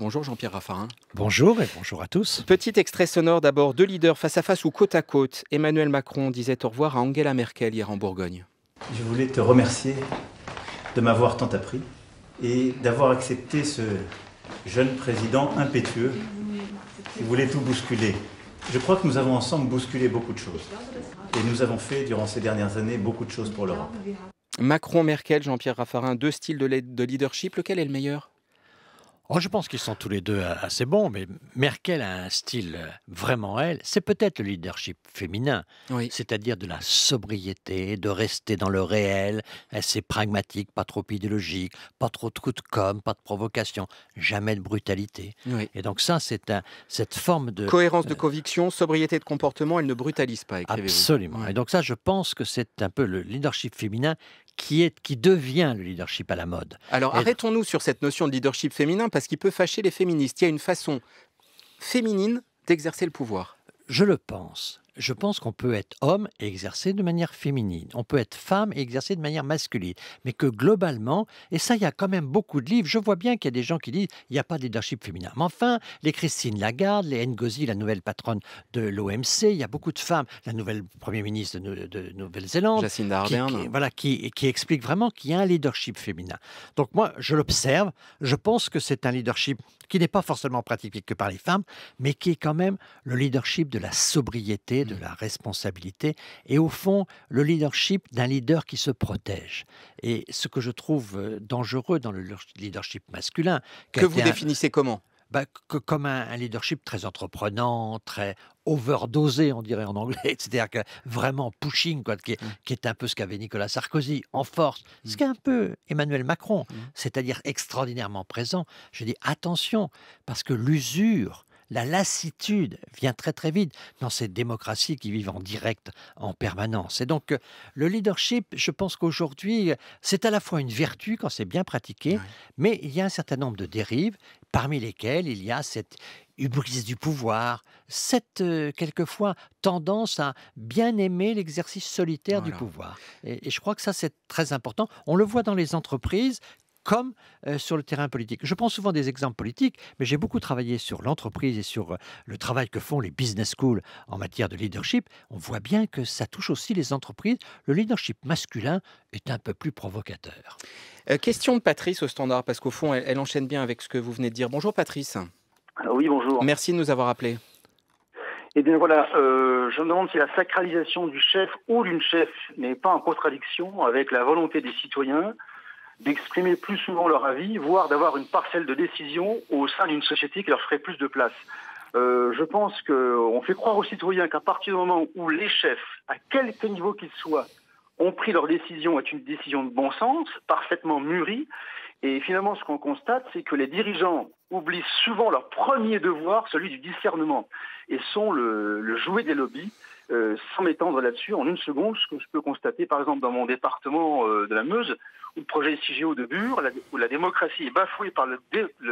Bonjour Jean-Pierre Raffarin. Bonjour et bonjour à tous. Petit extrait sonore d'abord, deux leaders face à face ou côte à côte. Emmanuel Macron disait au revoir à Angela Merkel hier en Bourgogne. Je voulais te remercier de m'avoir tant appris et d'avoir accepté ce jeune président impétueux qui voulait tout bousculer. Je crois que nous avons ensemble bousculé beaucoup de choses. Et nous avons fait durant ces dernières années beaucoup de choses pour l'Europe. Macron, Merkel, Jean-Pierre Raffarin, deux styles de leadership, lequel est le meilleur Oh, je pense qu'ils sont tous les deux assez bons, mais Merkel a un style euh, vraiment elle. C'est peut-être le leadership féminin, c'est-à-dire de la sobriété, de rester dans le réel, assez euh, pragmatique, pas trop idéologique, pas trop de coups de com, pas de provocation, jamais de brutalité. Et donc ça, c'est cette forme de... Cohérence de euh, conviction, sobriété de comportement, elle ne brutalise pas. Absolument. Et donc ça, je pense que c'est un peu le leadership féminin qui, est, qui devient le leadership à la mode. Alors arrêtons-nous sur cette notion de leadership féminin parce qu'il peut fâcher les féministes. Il y a une façon féminine d'exercer le pouvoir. Je le pense je pense qu'on peut être homme et exercer de manière féminine. On peut être femme et exercer de manière masculine. Mais que globalement, et ça, il y a quand même beaucoup de livres. Je vois bien qu'il y a des gens qui disent il n'y a pas de leadership féminin. Mais enfin, les Christine Lagarde, les Ngozi, la nouvelle patronne de l'OMC, il y a beaucoup de femmes. La nouvelle première ministre de, Nouvelle-Zélande. voilà, qui, qui explique vraiment qu'il y a un leadership féminin. Donc moi, je l'observe. Je pense que c'est un leadership qui n'est pas forcément pratiqué que par les femmes, mais qui est quand même le leadership de la sobriété de mm. la responsabilité, et au fond, le leadership d'un leader qui se protège. Et ce que je trouve euh, dangereux dans le leadership masculin... Que vous définissez comment bah, comme un, leadership très entreprenant, très overdosé, on dirait en anglais, c'est-à-dire que vraiment pushing, quoi, qui, mm. qui, est un peu ce qu'avait Nicolas Sarkozy en force, mm. ce qu'a un peu Emmanuel Macron, c'est-à-dire extraordinairement présent. Je dis attention, parce que l'usure la lassitude vient très très vite dans ces démocraties qui vivent en direct en permanence. Et donc euh, le leadership, je pense qu'aujourd'hui, euh, c'est à la fois une vertu quand c'est bien pratiqué, mais il y a un certain nombre de dérives, parmi lesquelles il y a cette hubris du pouvoir, cette euh, quelquefois tendance à bien aimer l'exercice solitaire du pouvoir. et, je crois que ça c'est très important. On le voit dans les entreprises comme euh, sur le terrain politique. Je pense souvent des exemples politiques, mais j'ai beaucoup travaillé sur l'entreprise et sur euh, le travail que font les business schools en matière de leadership. On voit bien que ça touche aussi les entreprises. Le leadership masculin est un peu plus provocateur. Euh, question de Patrice au standard, parce qu'au fond, elle, enchaîne bien avec ce que vous venez de dire. Bonjour Patrice. Ah oui, bonjour. Merci de nous avoir appelés. Eh bien voilà, je me demande si la sacralisation du chef ou d'une chef n'est pas en contradiction avec la volonté des citoyens d'exprimer plus souvent leur avis, voire d'avoir une parcelle de décision au sein d'une société qui leur ferait plus de place. Euh, je pense qu'on fait croire aux citoyens qu'à partir du moment où les chefs, à quelque niveau qu'ils soient, ont pris leur décision, est une décision de bon sens, parfaitement mûrie, et finalement, ce qu'on constate, c'est que les dirigeants oublient souvent leur premier devoir, celui du discernement, et sont le jouet des lobbies. Euh, sans m'étendre là-dessus, en une seconde, ce que je peux constater, par exemple, dans mon département euh, de la Meuse, où le projet CIGEO de Bure, où la démocratie est bafouée par le,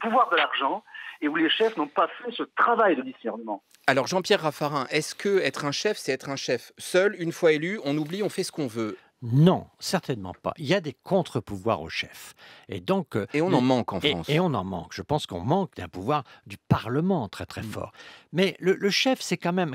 pouvoir de l'argent, et où les chefs n'ont pas fait ce travail de discernement. Alors Jean-Pierre Raffarin, est-ce que être un chef, c'est être un chef seul, une fois élu, on oublie, on fait ce qu'on veut non, certainement pas. Il y a des contre-pouvoirs aux chefs. Et donc euh, et on en manque en France. Et, on en manque. Je pense qu'on manque d'un pouvoir du Parlement très très mm. fort. Mais le, le chef, c'est quand même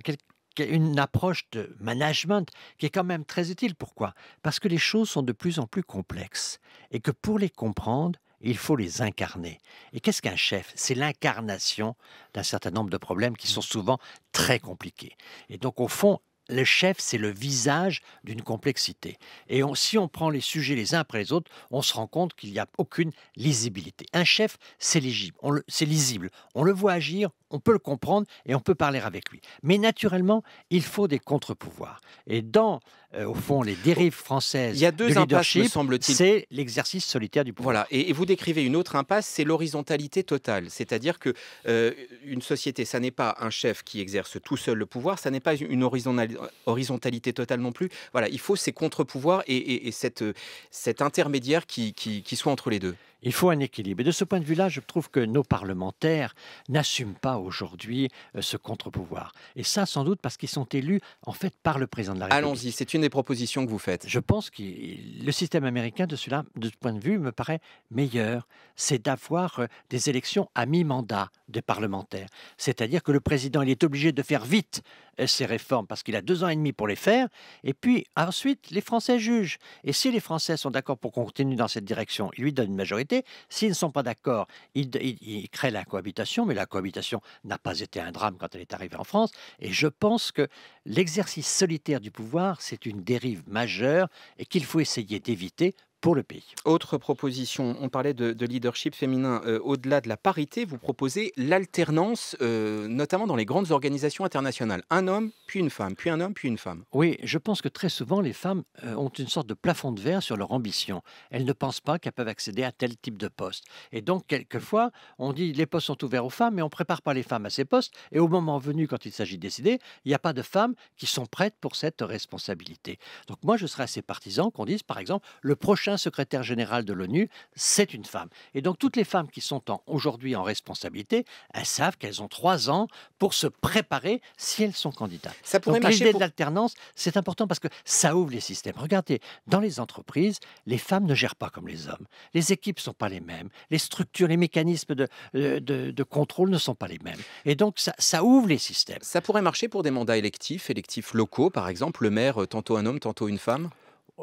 une approche de management qui est quand même très utile. Pourquoi Parce que les choses sont de plus en plus complexes et que pour les comprendre, il faut les incarner. Et qu'est-ce qu'un chef C'est l'incarnation d'un certain nombre de problèmes qui sont souvent très compliqués. Et donc au fond, le chef, c'est le visage d'une complexité. Et si on prend les sujets les uns après les autres, on se rend compte qu'il n'y a aucune lisibilité. Un chef, c'est lisible. On le voit agir, on peut le comprendre et on peut parler avec lui. Mais naturellement, il faut des contre-pouvoirs. Et dans, euh, au fond, les dérives françaises il y a deux impasses, semble-t-il. C'est l'exercice solitaire du pouvoir. Voilà. Et, vous décrivez une autre impasse, c'est l'horizontalité totale. C'est-à-dire que euh, une société, ça n'est pas un chef qui exerce tout seul le pouvoir, ça n'est pas une horizontalité totale non plus. Voilà, il faut ces contre-pouvoirs et, cette, euh, cet intermédiaire qui soit entre les deux. Il faut un équilibre. Et de ce point de vue-là, je trouve que nos parlementaires n'assument pas aujourd'hui euh, ce contre-pouvoir. Et ça, sans doute, parce qu'ils sont élus, en fait, par le président de la République. Allons-y, c'est une des propositions que vous faites. Je pense que le système américain, de, cela, de ce point de vue, me paraît meilleur. C'est d'avoir euh, des élections à mi-mandat des parlementaires. C'est-à-dire que le président, il est obligé de faire vite euh, ces réformes parce qu'il a deux ans et demi pour les faire. Et puis ensuite, les Français jugent. Et si les Français sont d'accord pour qu'on continue dans cette direction, ils lui donne une majorité. S'ils ne sont pas d'accord, il il crée créent la cohabitation. Mais la cohabitation n'a pas été un drame quand elle est arrivée en France. Et je pense que l'exercice solitaire du pouvoir, c'est une dérive majeure et qu'il faut essayer d'éviter pour le pays. Autre proposition, on parlait de, leadership féminin. Euh, au-delà de la parité, vous proposez l'alternance, euh, notamment dans les grandes organisations internationales. Un homme, puis une femme, puis un homme, puis une femme. Oui, je pense que très souvent, les femmes euh, ont une sorte de plafond de verre sur leur ambition. Elles ne pensent pas qu'elles peuvent accéder à tel type de poste. Et donc, quelquefois, on dit les postes sont ouverts aux femmes, mais on ne prépare pas les femmes à ces postes. Et au moment venu, quand il s'agit de décider, il n'y a pas de femmes qui sont prêtes pour cette responsabilité. Donc moi, je serais assez partisan qu'on dise, par exemple, le prochain secrétaire général de l'ONU, c'est une femme. Et donc toutes les femmes qui sont aujourd'hui en responsabilité, elles savent qu'elles ont trois ans pour se préparer si elles sont candidates. Ça pourrait marcher. l'idée de l'alternance, c'est important parce que ça ouvre les systèmes. Regardez, dans les entreprises, les femmes ne gèrent pas comme les hommes. Les équipes ne sont pas les mêmes. Les structures, les mécanismes de, euh, contrôle ne sont pas les mêmes. Et donc ça ouvre les systèmes. Ça pourrait marcher pour des mandats électifs, électifs locaux par exemple, le maire euh, tantôt un homme, tantôt une femme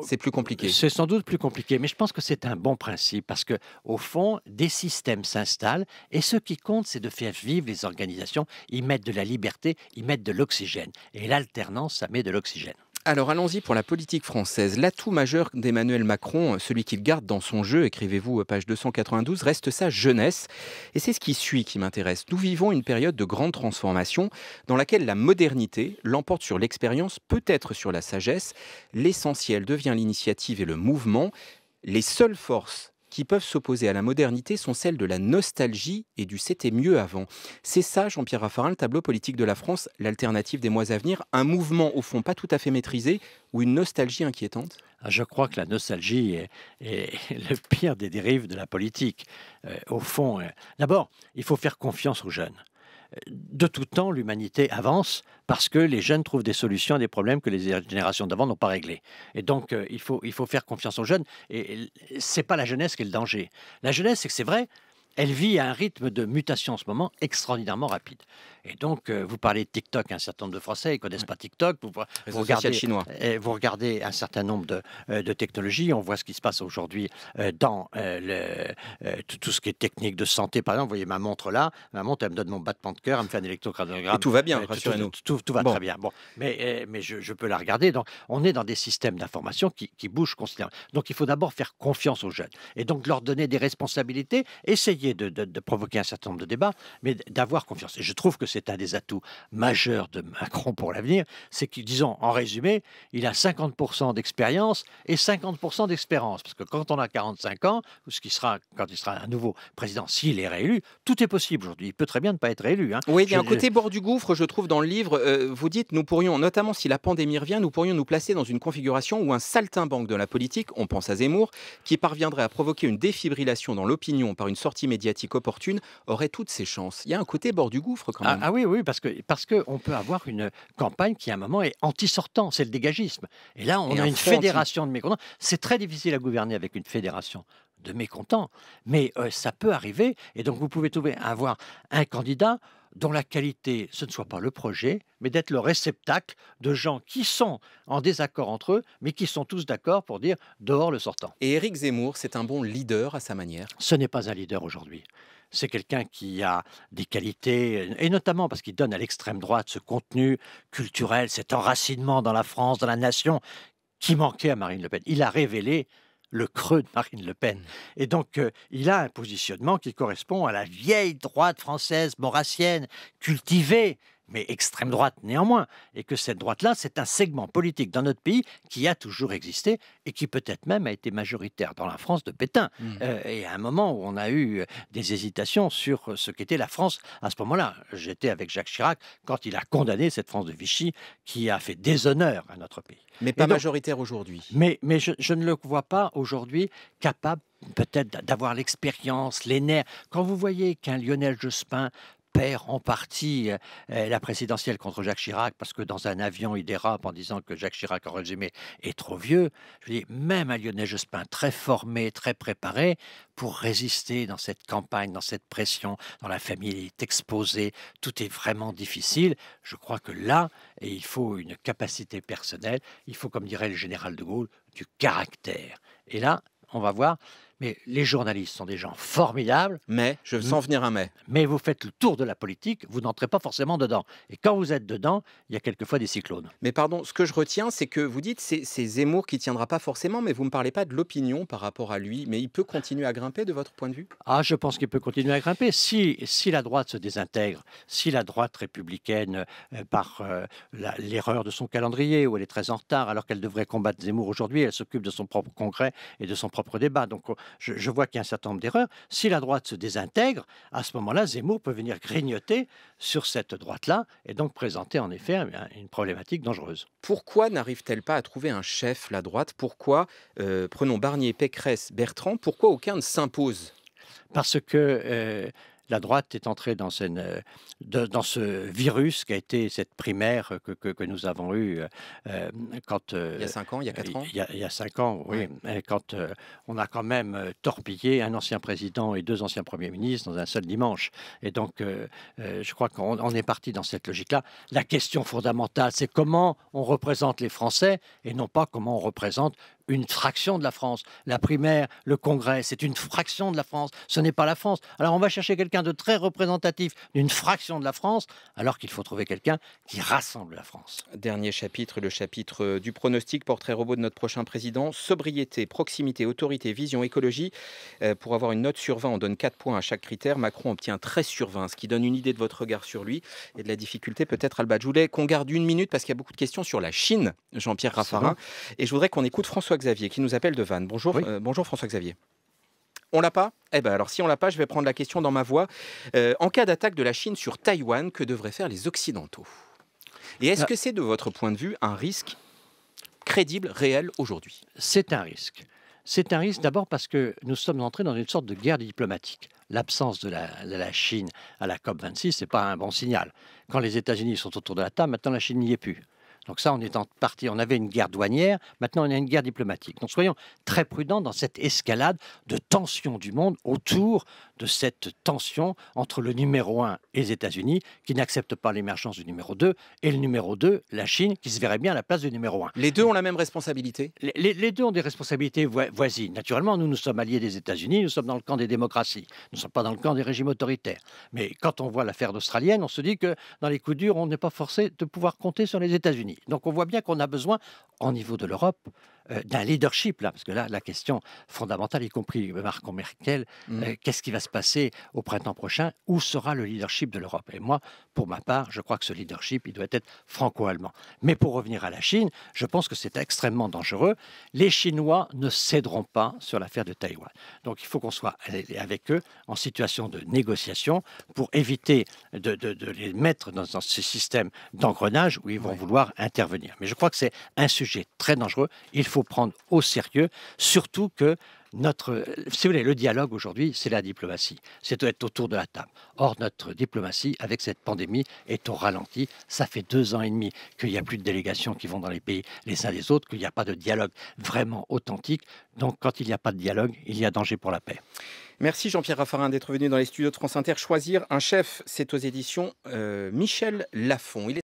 c'est plus compliqué. C'est sans doute plus compliqué, mais je pense que c'est un bon principe parce que, au fond, des systèmes s'installent et ce qui compte, c'est de faire vivre les organisations. Ils mettent de la liberté, ils mettent de l'oxygène et l'alternance, ça met de l'oxygène. Alors allons-y pour la politique française. L'atout majeur d'Emmanuel Macron, celui qu'il garde dans son jeu, écrivez-vous euh, page 292, reste sa jeunesse. Et c'est ce qui suit qui m'intéresse. Nous vivons une période de grande transformation dans laquelle la modernité l'emporte sur l'expérience, peut-être sur la sagesse. L'essentiel devient l'initiative et le mouvement. Les seules forces qui peuvent s'opposer à la modernité sont celles de la nostalgie et du c'était mieux avant. C'est ça, Jean-Pierre Raffarin, le tableau politique de la France, l'alternative des mois à venir, un mouvement au fond pas tout à fait maîtrisé ou une nostalgie inquiétante ah, je crois que la nostalgie est, le pire des dérives de la politique. Euh, au fond, euh. d'abord, il faut faire confiance aux jeunes de tout temps, l'humanité avance parce que les jeunes trouvent des solutions à des problèmes que les générations d'avant n'ont pas réglés. Et donc, euh, il, faut, il faut faire confiance aux jeunes. Et, et c'est pas la jeunesse qui est le danger. La jeunesse, c'est que c'est vrai, elle vit à un rythme de mutation en ce moment extraordinairement rapide. Et donc, euh, vous parlez de TikTok, un certain nombre de Français ne connaissent pas TikTok. Vous, regardez, chinois. Euh, vous regardez un certain nombre euh, de, technologies. On voit ce qui se passe aujourd'hui dans le, tout, ce qui est technique de santé. Par exemple, vous voyez ma montre là. Ma montre, elle me donne mon battement de cœur, elle me fait un électrocardiogramme. tout va bien, Tout, va très bien. Bon, mais, mais je, peux la regarder. Donc, on est dans des systèmes d'information qui, qui bougent considérablement. Donc, il faut d'abord faire confiance aux jeunes et donc leur donner des responsabilités, essayer de, provoquer un certain nombre de débats, mais d'avoir confiance. Et je trouve que c'est un des atouts majeurs de Macron pour l'avenir, c'est que, disons, en résumé, il a 50% d'expérience et 50% d'expérience Parce que quand on a 45 ans, ou ce qui sera quand il sera un nouveau président, s'il est réélu, tout est possible aujourd'hui. Il peut très bien ne pas être élu. Hein. Oui, il y a un côté bord du gouffre, je trouve, dans le livre. Euh, vous dites, nous pourrions, notamment si la pandémie revient, nous pourrions nous placer dans une configuration où un saltimbanque de la politique, on pense à Zemmour, qui parviendrait à provoquer une défibrillation dans l'opinion par une sortie médiatique opportune aurait toutes ses chances. Il y a un côté bord du gouffre quand ah, même. Ah, oui, oui, parce que parce qu'on peut avoir une campagne qui à un moment est anti-sortant, c'est le dégagisme. Et là, on a une fédération de mécontents. C'est très difficile à gouverner avec une fédération de mécontents, mais euh, ça peut arriver. Et donc, vous pouvez trouver avoir un candidat dont la qualité, ce ne soit pas le projet, mais d'être le réceptacle de gens qui sont en désaccord entre eux, mais qui sont tous d'accord pour dire dehors le sortant. Et Éric Zemmour, c'est un bon leader à sa manière Ce n'est pas un leader aujourd'hui. C'est quelqu'un qui a des qualités, et notamment parce qu'il donne à l'extrême droite ce contenu culturel, cet enracinement dans la France, dans la nation, qui manquait à Marine Le Pen. Il a révélé le creux de Marine Le Pen. Et donc, euh, il a un positionnement qui correspond à la vieille droite française morassienne, cultivée, mais extrême droite néanmoins, et que cette droite-là, c'est un segment politique dans notre pays qui a toujours existé et qui peut-être même a été majoritaire dans la France de Pétain. Mmh. Euh, et à un moment où on a eu euh, des hésitations sur euh, ce qu'était la France à ce moment-là. J'étais avec Jacques Chirac quand il a condamné cette France de Vichy qui a fait déshonneur à notre pays. Mais pas majoritaire aujourd'hui. Mais, je, je ne le vois pas aujourd'hui capable peut-être d'avoir l'expérience, les nerfs. Quand vous voyez qu'un Lionel Jospin perd en partie euh, la présidentielle contre Jacques Chirac parce que dans un avion, il dérape en disant que Jacques Chirac, en résumé, est trop vieux. Je dis, même à Lyonnais Jospin très formé, très préparé, pour résister dans cette campagne, dans cette pression, dans la famille, il est exposé, tout est vraiment difficile. Je crois que là, et il faut une capacité personnelle, il faut, comme dirait le général de Gaulle, du caractère. Et là, on va voir mais les journalistes sont des gens formidables. Mais, je venir un mais. Mais vous faites le tour de la politique, vous n'entrez pas forcément dedans. Et quand vous êtes dedans, il y a quelquefois des cyclones. Mais pardon, ce que je retiens, c'est que vous dites c'est, c'est Zemmour qui tiendra pas forcément, mais vous ne me parlez pas de l'opinion par rapport à lui. Mais il peut continuer à grimper de votre point de vue Ah, je pense qu'il peut continuer à grimper. Si, si la droite se désintègre, si la droite républicaine, euh, par euh, l'erreur de son calendrier, où elle est très en retard, alors qu'elle devrait combattre Zemmour aujourd'hui, elle s'occupe de son propre congrès et de son propre débat. Donc je, vois qu'il y a un certain nombre d'erreurs. Si la droite se désintègre, à ce moment-là, Zemmour peut venir grignoter sur cette droite-là et donc présenter en effet une problématique dangereuse. Pourquoi n'arrive-t-elle pas à trouver un chef, la droite Pourquoi, euh, prenons Barnier, Pécresse, Bertrand, pourquoi aucun ne s'impose Parce que... Euh, la droite est entrée dans, ce virus qui a été cette primaire que, nous avons eue euh, quand... il y a cinq ans, il y a quatre euh, ans Il y a, cinq ans, oui. Quand euh, on a quand même torpillé un ancien président et deux anciens premiers ministres dans un seul dimanche. Et donc, je crois qu'on est parti dans cette logique-là. La question fondamentale, c'est comment on représente les Français et non pas comment on représente une fraction de la France. La primaire, le Congrès, c'est une fraction de la France. Ce n'est pas la France. Alors on va chercher quelqu'un de très représentatif d'une fraction de la France, alors qu'il faut trouver quelqu'un qui rassemble la France. Dernier chapitre, le chapitre euh, du pronostic, portrait robot de notre prochain président. Sobriété, proximité, autorité, vision, écologie. Euh, pour avoir une note sur 20, on donne 4 points à chaque critère. Macron obtient 13 sur 20, ce qui donne une idée de votre regard sur lui et de la difficulté peut-être, Alba Joulet, qu'on garde une minute parce qu'il y a beaucoup de questions sur la Chine, Jean-Pierre Raffarin. Et je voudrais qu'on écoute François xavier qui nous appelle de Vannes. Bonjour, euh, bonjour François-Xavier. On l'a pas Eh bien alors si on l'a pas, je vais prendre la question dans ma voix. Euh, en cas d'attaque de la Chine sur Taïwan, que devraient faire les Occidentaux Et est-ce ah. que c'est de votre point de vue un risque crédible, réel aujourd'hui C'est un risque. C'est un risque d'abord parce que nous sommes entrés dans une sorte de guerre diplomatique. L'absence de, la, Chine à la COP26, c'est pas un bon signal. Quand les États-Unis sont autour de la table, maintenant la Chine n'y est plus. Donc ça, on est en partie, on avait une guerre douanière, maintenant on a une guerre diplomatique. Donc soyons très prudents dans cette escalade de tensions du monde autour de cette tension entre le numéro 1 et les États-Unis, qui n'acceptent pas l'émergence du numéro 2, et le numéro 2, la Chine, qui se verrait bien à la place du numéro 1. Les deux ont la même responsabilité Les, deux ont des responsabilités voisines. Naturellement, nous, nous sommes alliés des États-Unis, nous sommes dans le camp des démocraties, nous ne sommes pas dans le camp des régimes autoritaires. Mais quand on voit l'affaire australienne, on se dit que dans les coups durs, on n'est pas forcé de pouvoir compter sur les États-Unis. Donc on voit bien qu'on a besoin, au niveau de l'Europe, euh, d'un leadership, là, parce que là, la question fondamentale, y compris Marco Merkel, mmh. euh, qu'est-ce qui va se passer au printemps prochain Où sera le leadership de l'Europe Et moi, pour ma part, je crois que ce leadership, il doit être franco-allemand. Mais pour revenir à la Chine, je pense que c'est extrêmement dangereux. Les Chinois ne céderont pas sur l'affaire de Taïwan. Donc il faut qu'on soit avec eux en situation de négociation pour éviter de, de, les mettre dans, ce système d'engrenage où ils vont vouloir intervenir. Mais je crois que c'est un sujet très dangereux. Il faut faut prendre au sérieux, surtout que notre, si vous voulez, le dialogue aujourd'hui, c'est la diplomatie. C'est être autour de la table. Or, notre diplomatie, avec cette pandémie, est au ralenti. Ça fait deux ans et demi qu'il n'y a plus de délégations qui vont dans les pays les uns des autres, qu'il n'y a pas de dialogue vraiment authentique. Donc, quand il n'y a pas de dialogue, il y a danger pour la paix. Merci Jean-Pierre Raffarin d'être venu dans les studios de France Inter. Choisir un chef, c'est aux éditions euh, Michel Lafon. Il est